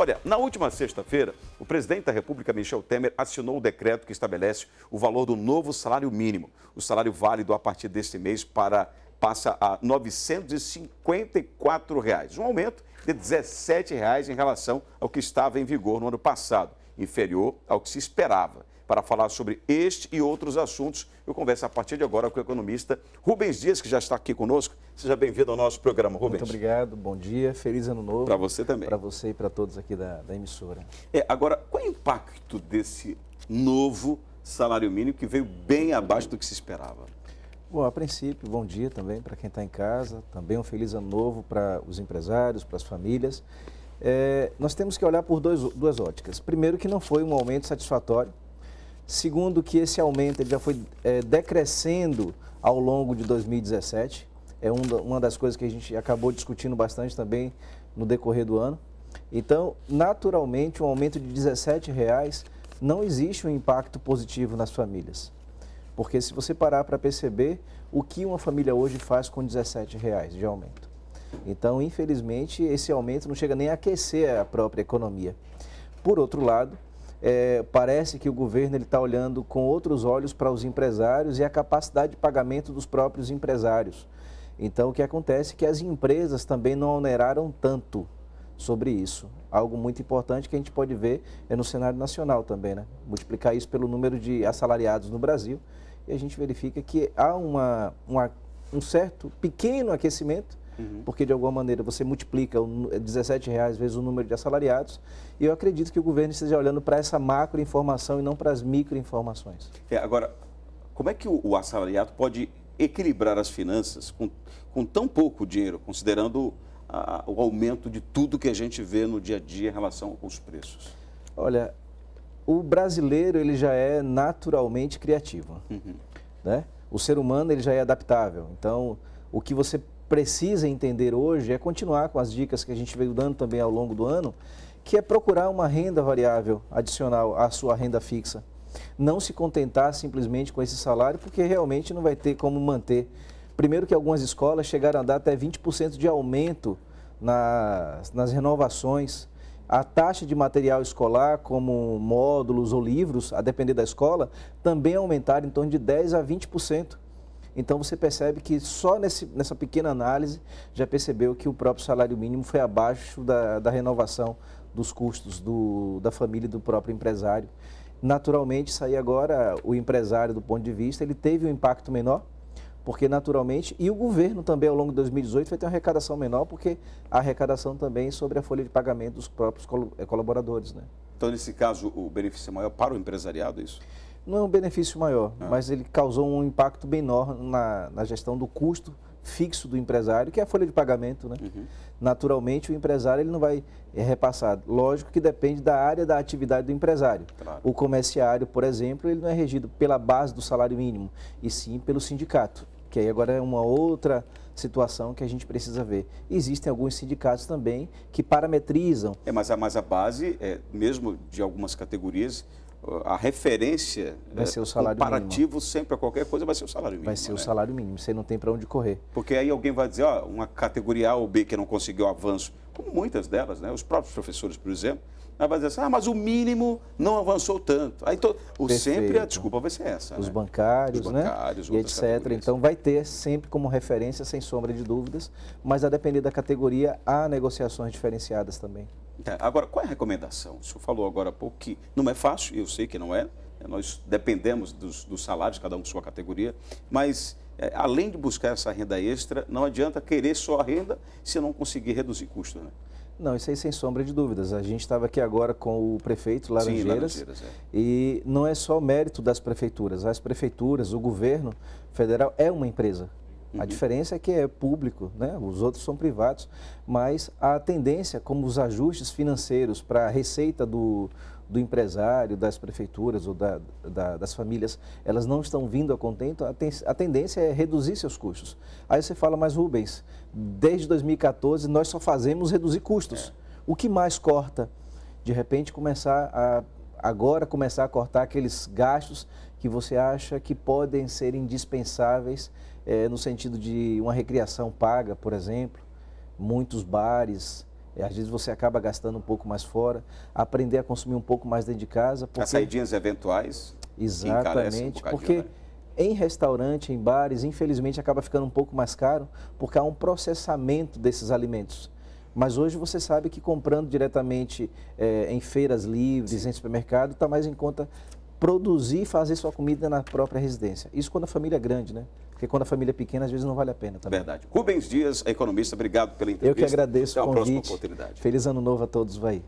Olha, na última sexta-feira, o presidente da República, Michel Temer, assinou o decreto que estabelece o valor do novo salário mínimo. O salário válido a partir deste mês para, passa a R$ 954, reais, um aumento de R$ 17 reais em relação ao que estava em vigor no ano passado, inferior ao que se esperava. Para falar sobre este e outros assuntos, eu converso a partir de agora com o economista Rubens Dias, que já está aqui conosco. Seja bem-vindo ao nosso programa, Rubens. Muito obrigado, bom dia, feliz ano novo. Para você também. Para você e para todos aqui da, da emissora. É, agora, qual é o impacto desse novo salário mínimo que veio bem abaixo do que se esperava? Bom, a princípio, bom dia também para quem está em casa, também um feliz ano novo para os empresários, para as famílias. É, nós temos que olhar por dois, duas óticas. Primeiro, que não foi um aumento satisfatório, Segundo, que esse aumento ele já foi é, decrescendo ao longo de 2017. É um, uma das coisas que a gente acabou discutindo bastante também no decorrer do ano. Então, naturalmente, um aumento de R$ 17,00 não existe um impacto positivo nas famílias. Porque se você parar para perceber o que uma família hoje faz com R$ 17,00 de aumento. Então, infelizmente, esse aumento não chega nem a aquecer a própria economia. Por outro lado, é, parece que o governo está olhando com outros olhos para os empresários e a capacidade de pagamento dos próprios empresários. Então, o que acontece é que as empresas também não oneraram tanto sobre isso. Algo muito importante que a gente pode ver é no cenário nacional também, né? Multiplicar isso pelo número de assalariados no Brasil e a gente verifica que há uma, uma um certo pequeno aquecimento uhum. porque de alguma maneira você multiplica 17 é, reais vezes o número de assalariados, e eu acredito que o governo esteja olhando para essa macro informação e não para as micro informações. É, agora, como é que o, o assalariado pode equilibrar as finanças com, com tão pouco dinheiro, considerando o aumento de tudo que a gente vê no dia a dia em relação aos preços? Olha, o brasileiro ele já é naturalmente criativo, uhum. né? O ser humano ele já é adaptável. Então, o que você precisa entender hoje é continuar com as dicas que a gente veio dando também ao longo do ano, que é procurar uma renda variável adicional à sua renda fixa. Não se contentar simplesmente com esse salário, porque realmente não vai ter como manter. Primeiro que algumas escolas chegaram a dar até 20% de aumento nas, nas renovações. A taxa de material escolar, como módulos ou livros, a depender da escola, também aumentaram em torno de 10% a 20%. Então você percebe que só nesse, nessa pequena análise já percebeu que o próprio salário mínimo foi abaixo da, da renovação dos custos do, da família e do próprio empresário. Naturalmente, sair agora, o empresário, do ponto de vista, ele teve um impacto menor, porque naturalmente, e o governo também ao longo de 2018 vai ter uma arrecadação menor, porque a arrecadação também é sobre a folha de pagamento dos próprios eh, colaboradores. Né? Então, nesse caso, o benefício é maior para o empresariado, é isso? Não é um benefício maior, ah. mas ele causou um impacto bem na, na gestão do custo fixo do empresário, que é a folha de pagamento, né? Uhum. Naturalmente, o empresário ele não vai é, repassar. Lógico que depende da área da atividade do empresário. Claro. O comerciário, por exemplo, ele não é regido pela base do salário mínimo, e sim pelo sindicato, que aí agora é uma outra situação que a gente precisa ver. Existem alguns sindicatos também que parametrizam. É, mas a, mas a base, é, mesmo de algumas categorias, a referência vai é, ser o salário comparativo mínimo. sempre a qualquer coisa vai ser o salário mínimo. Vai ser né? o salário mínimo, você não tem para onde correr. Porque aí alguém vai dizer, ó, uma categoria A ou B que não conseguiu avanço, como muitas delas, né? Os próprios professores, por exemplo, vai dizer assim, ah, mas o mínimo não avançou tanto. Aí todo o sempre a desculpa vai ser essa. Os né? bancários, Os né? bancários, né? E etc. Categorias. Então vai ter sempre como referência, sem sombra de dúvidas, mas a depender da categoria, há negociações diferenciadas também. É, agora, qual é a recomendação? O senhor falou agora há pouco que não é fácil, eu sei que não é, né? nós dependemos dos, dos salários, cada um com sua categoria, mas é, além de buscar essa renda extra, não adianta querer só a renda se não conseguir reduzir custos, né? Não, isso aí sem sombra de dúvidas. A gente estava aqui agora com o prefeito Laranjeiras, Sim, Laranjeiras é. e não é só o mérito das prefeituras. As prefeituras, o governo federal é uma empresa. Uhum. A diferença é que é público, né? os outros são privados, mas a tendência, como os ajustes financeiros para a receita do, do empresário, das prefeituras ou da, da, das famílias, elas não estão vindo a contento, a, ten, a, tendência é reduzir seus custos. Aí você fala, mas Rubens, desde 2014 nós só fazemos reduzir custos. É. O que mais corta? De repente começar a agora começar a cortar aqueles gastos que você acha que podem ser indispensáveis é, no sentido de uma recreação paga, por exemplo, muitos bares. É, às vezes você acaba gastando um pouco mais fora, aprender a consumir um pouco mais dentro de casa. Porque... As saídinhas eventuais. Exatamente, um porque né? em restaurante, em bares, infelizmente acaba ficando um pouco mais caro, porque há um processamento desses alimentos. Mas hoje você sabe que comprando diretamente é, em feiras livres, em supermercado, está mais em conta produzir e fazer sua comida na própria residência. Isso quando a família é grande, né? Porque quando a família é pequena, às vezes não vale a pena também. Verdade. Rubens Dias, economista, obrigado pela entrevista. Eu que agradeço Até o convite. Até a próxima oportunidade. Feliz ano novo a todos, vai.